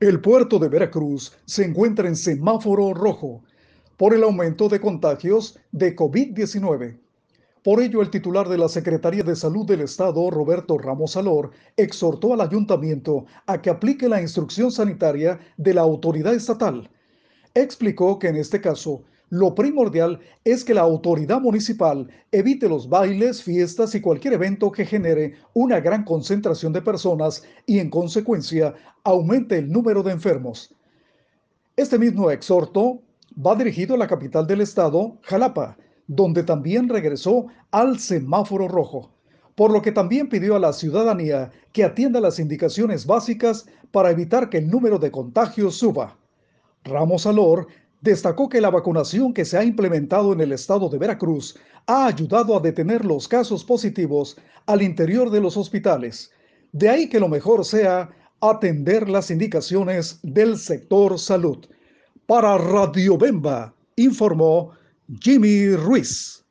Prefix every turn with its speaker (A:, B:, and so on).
A: El puerto de Veracruz se encuentra en semáforo rojo por el aumento de contagios de COVID-19. Por ello, el titular de la Secretaría de Salud del Estado, Roberto Ramos Alor, exhortó al ayuntamiento a que aplique la instrucción sanitaria de la autoridad estatal. Explicó que en este caso lo primordial es que la autoridad municipal evite los bailes, fiestas y cualquier evento que genere una gran concentración de personas y en consecuencia aumente el número de enfermos. Este mismo exhorto va dirigido a la capital del estado, Jalapa, donde también regresó al semáforo rojo, por lo que también pidió a la ciudadanía que atienda las indicaciones básicas para evitar que el número de contagios suba. Ramos Alor destacó que la vacunación que se ha implementado en el estado de Veracruz ha ayudado a detener los casos positivos al interior de los hospitales. De ahí que lo mejor sea atender las indicaciones del sector salud. Para Radio Bemba, informó Jimmy Ruiz.